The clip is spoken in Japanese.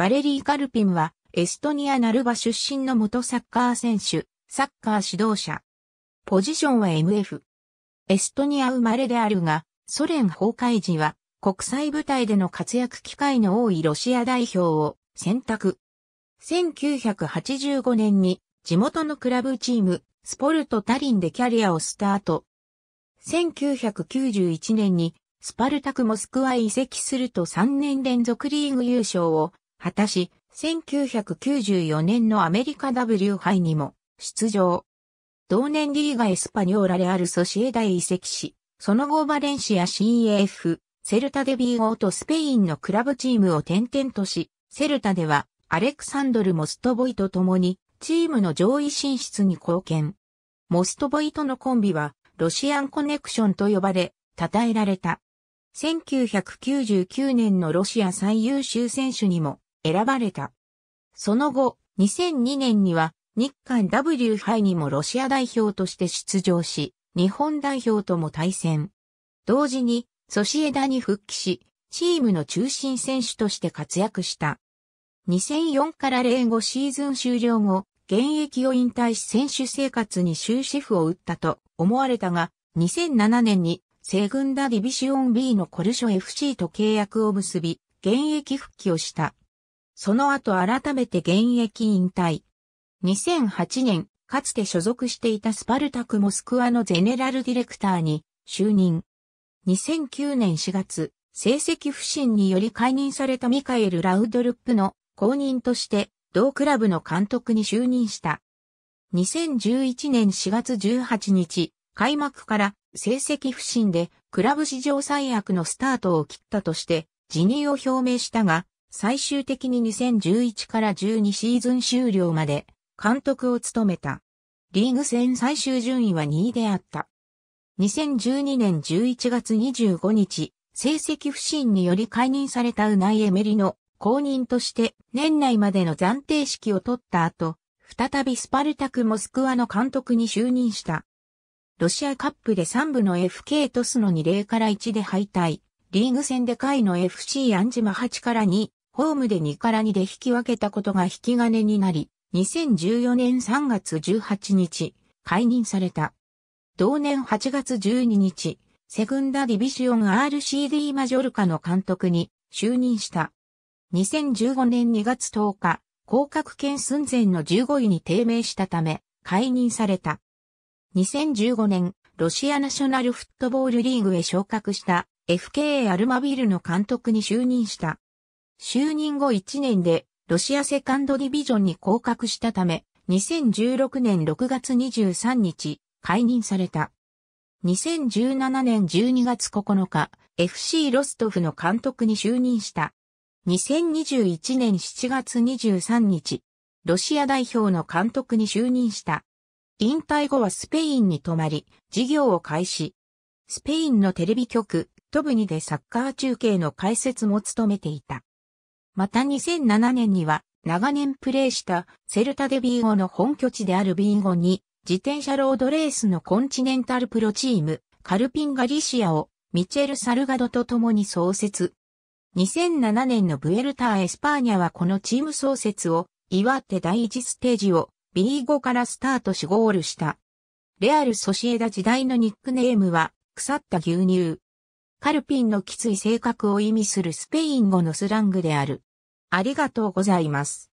バレリー・カルピンは、エストニア・ナルバ出身の元サッカー選手、サッカー指導者。ポジションは MF。エストニア生まれであるが、ソ連崩壊時は、国際舞台での活躍機会の多いロシア代表を選択。1985年に地元のクラブチーム、スポルト・タリンでキャリアをスタート。1991年にスパルタク・モスクワへ移籍すると3年連続リーグ優勝を果たし、1994年のアメリカ W 杯にも出場。同年リーガエスパニョーラレアルソシエダへ移籍し、その後バレンシア CAF、セルタデビーオーとスペインのクラブチームを転々とし、セルタではアレクサンドル・モストボイと共にチームの上位進出に貢献。モストボイとのコンビはロシアンコネクションと呼ばれ、称えられた。1999年のロシア最優秀選手にも選ばれた。その後、2002年には日韓 W 杯にもロシア代表として出場し、日本代表とも対戦。同時に、ソシエダに復帰し、チームの中心選手として活躍した。2004から05シーズン終了後、現役を引退し選手生活に終止符を打ったと思われたが、2007年にセグンダディビシオン B のコルショ FC と契約を結び、現役復帰をした。その後改めて現役引退。2008年、かつて所属していたスパルタクモスクワのゼネラルディレクターに就任。2009年4月、成績不振により解任されたミカエル・ラウドルップの後任として同クラブの監督に就任した。2011年4月18日、開幕から成績不振でクラブ史上最悪のスタートを切ったとして辞任を表明したが、最終的に2011から12シーズン終了まで監督を務めた。リーグ戦最終順位は2位であった。2012年11月25日、成績不振により解任されたウナイエメリの公認として年内までの暫定式を取った後、再びスパルタクモスクワの監督に就任した。ロシアカップで3部の FK トスの2 0から1で敗退。リーグ戦で下位の FC アンジマ8から2、ホームで2から2で引き分けたことが引き金になり、2014年3月18日、解任された。同年8月12日、セグンダディビシオン RCD マジョルカの監督に就任した。2015年2月10日、降格圏寸前の15位に低迷したため、解任された。2015年、ロシアナショナルフットボールリーグへ昇格した FK アルマビルの監督に就任した。就任後1年でロシアセカンドディビジョンに降格したため、2016年6月23日、解任された。2017年12月9日、FC ロストフの監督に就任した。2021年7月23日、ロシア代表の監督に就任した。引退後はスペインに泊まり、事業を開始。スペインのテレビ局、トブニでサッカー中継の解説も務めていた。また2007年には長年プレーしたセルタデビーゴの本拠地であるビーゴに自転車ロードレースのコンチネンタルプロチームカルピンガリシアをミチェル・サルガドと共に創設。2007年のブエルター・エスパーニャはこのチーム創設を祝って第1ステージをビーゴからスタートしゴールした。レアル・ソシエダ時代のニックネームは腐った牛乳。カルピンのきつい性格を意味するスペイン語のスラングである。ありがとうございます。